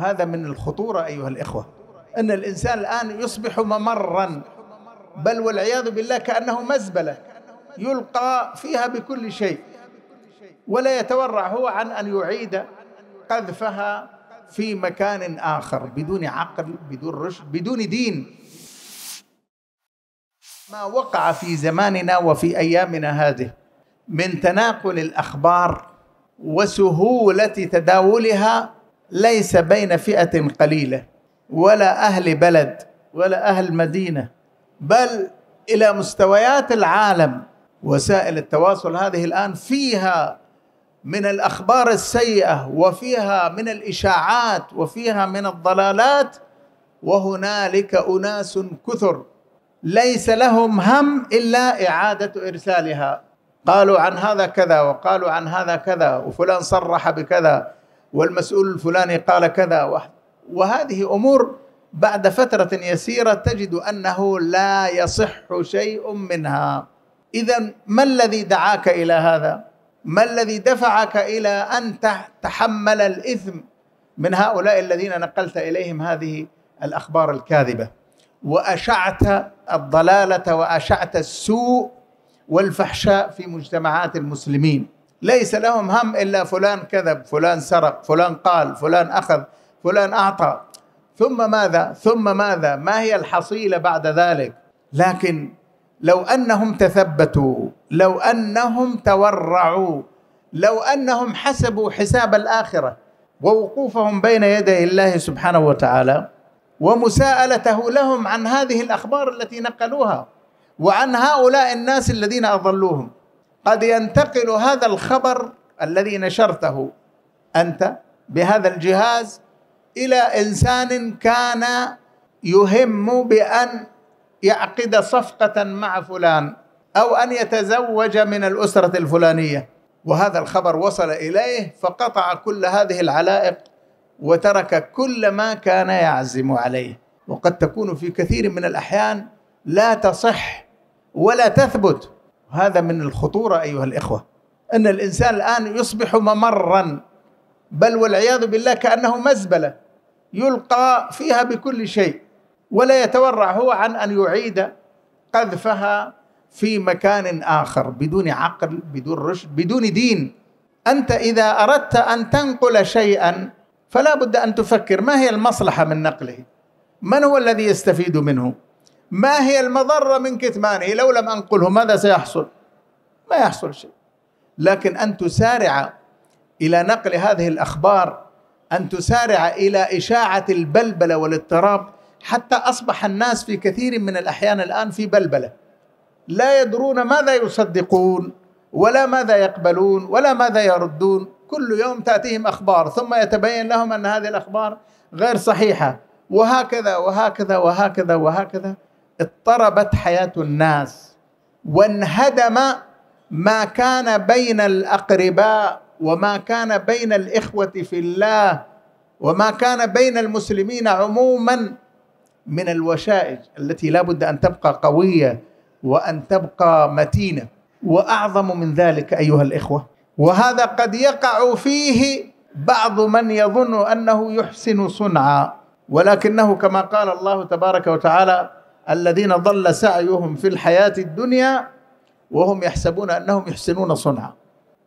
هذا من الخطورة أيها الإخوة أن الإنسان الآن يصبح ممرا بل والعياذ بالله كأنه مزبلة يلقى فيها بكل شيء ولا يتورع هو عن أن يعيد قذفها في مكان آخر بدون عقل بدون رشد بدون دين ما وقع في زماننا وفي أيامنا هذه من تناقل الأخبار وسهولة تداولها ليس بين فئه قليله ولا اهل بلد ولا اهل مدينه بل الى مستويات العالم وسائل التواصل هذه الان فيها من الاخبار السيئه وفيها من الاشاعات وفيها من الضلالات وهنالك اناس كثر ليس لهم هم الا اعاده ارسالها قالوا عن هذا كذا وقالوا عن هذا كذا وفلان صرح بكذا والمسؤول الفلاني قال كذا وهذه امور بعد فتره يسيره تجد انه لا يصح شيء منها اذا ما الذي دعاك الى هذا ما الذي دفعك الى ان تحمل الاثم من هؤلاء الذين نقلت اليهم هذه الاخبار الكاذبه واشعت الضلاله واشعت السوء والفحشاء في مجتمعات المسلمين ليس لهم هم إلا فلان كذب فلان سرق فلان قال فلان أخذ فلان أعطى ثم ماذا ثم ماذا ما هي الحصيلة بعد ذلك لكن لو أنهم تثبتوا لو أنهم تورعوا لو أنهم حسبوا حساب الآخرة ووقوفهم بين يدي الله سبحانه وتعالى ومساءلته لهم عن هذه الأخبار التي نقلوها وعن هؤلاء الناس الذين أضلوهم قد ينتقل هذا الخبر الذي نشرته انت بهذا الجهاز الى انسان كان يهم بان يعقد صفقه مع فلان او ان يتزوج من الاسره الفلانيه وهذا الخبر وصل اليه فقطع كل هذه العلائق وترك كل ما كان يعزم عليه وقد تكون في كثير من الاحيان لا تصح ولا تثبت هذا من الخطورة أيها الإخوة أن الإنسان الآن يصبح ممرا بل والعياذ بالله كأنه مزبلة يلقى فيها بكل شيء ولا يتورع هو عن أن يعيد قذفها في مكان آخر بدون عقل بدون رشد بدون دين أنت إذا أردت أن تنقل شيئا فلا بد أن تفكر ما هي المصلحة من نقله من هو الذي يستفيد منه ما هي المضرة من كتمانه لو لم أنقله ماذا سيحصل ما يحصل شيء لكن أن تسارع إلى نقل هذه الأخبار أن تسارع إلى إشاعة البلبلة والاضطراب حتى أصبح الناس في كثير من الأحيان الآن في بلبلة لا يدرون ماذا يصدقون ولا ماذا يقبلون ولا ماذا يردون كل يوم تأتيهم أخبار ثم يتبين لهم أن هذه الأخبار غير صحيحة وهكذا وهكذا وهكذا وهكذا, وهكذا اضطربت حياة الناس وانهدم ما كان بين الأقرباء وما كان بين الإخوة في الله وما كان بين المسلمين عموما من الوشائج التي لا بد أن تبقى قوية وأن تبقى متينة وأعظم من ذلك أيها الإخوة وهذا قد يقع فيه بعض من يظن أنه يحسن صنعا ولكنه كما قال الله تبارك وتعالى الذين ضل سعيهم في الحياة الدنيا وهم يحسبون أنهم يحسنون صنعا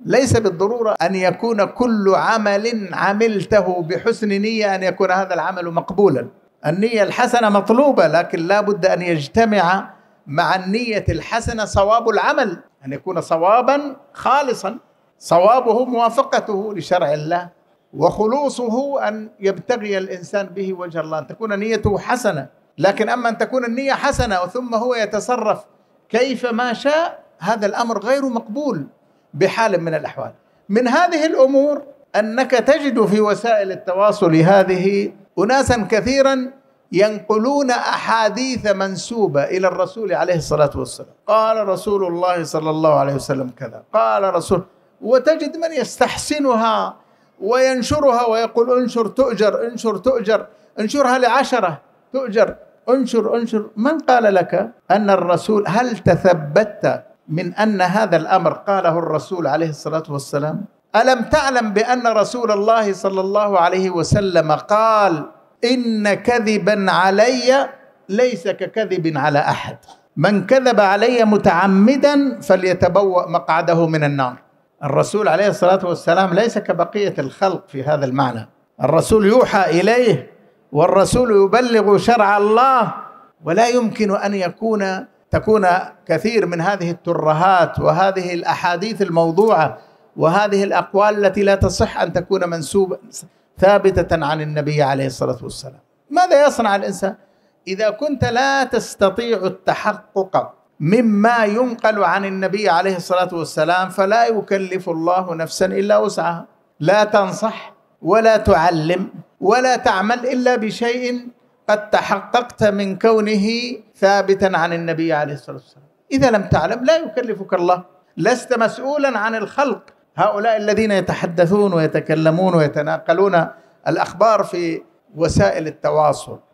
ليس بالضرورة أن يكون كل عمل عملته بحسن نية أن يكون هذا العمل مقبولا النية الحسنة مطلوبة لكن لا بد أن يجتمع مع النية الحسنة صواب العمل أن يكون صوابا خالصا صوابه موافقته لشرع الله وخلوصه أن يبتغي الإنسان به وجه الله أن تكون نيته حسنة لكن أما أن تكون النية حسنة ثم هو يتصرف كيف ما شاء هذا الأمر غير مقبول بحال من الأحوال من هذه الأمور أنك تجد في وسائل التواصل هذه أناسا كثيرا ينقلون أحاديث منسوبة إلى الرسول عليه الصلاة والسلام قال رسول الله صلى الله عليه وسلم كذا قال رسول وتجد من يستحسنها وينشرها ويقول انشر تؤجر انشر تؤجر انشرها لعشرة تؤجر انشر انشر من قال لك أن الرسول هل تثبت من أن هذا الأمر قاله الرسول عليه الصلاة والسلام ألم تعلم بأن رسول الله صلى الله عليه وسلم قال إن كذبا علي ليس ككذب على أحد من كذب علي متعمدا فليتبوأ مقعده من النار الرسول عليه الصلاة والسلام ليس كبقية الخلق في هذا المعنى الرسول يوحى إليه والرسول يبلغ شرع الله ولا يمكن ان يكون تكون كثير من هذه الترهات وهذه الاحاديث الموضوعه وهذه الاقوال التي لا تصح ان تكون منسوبه ثابته عن النبي عليه الصلاه والسلام. ماذا يصنع الانسان؟ اذا كنت لا تستطيع التحقق مما ينقل عن النبي عليه الصلاه والسلام فلا يكلف الله نفسا الا وسعها. لا تنصح ولا تعلم ولا تعمل إلا بشيء قد تحققت من كونه ثابتا عن النبي عليه الصلاة والسلام إذا لم تعلم لا يكلفك الله لست مسؤولا عن الخلق هؤلاء الذين يتحدثون ويتكلمون ويتناقلون الأخبار في وسائل التواصل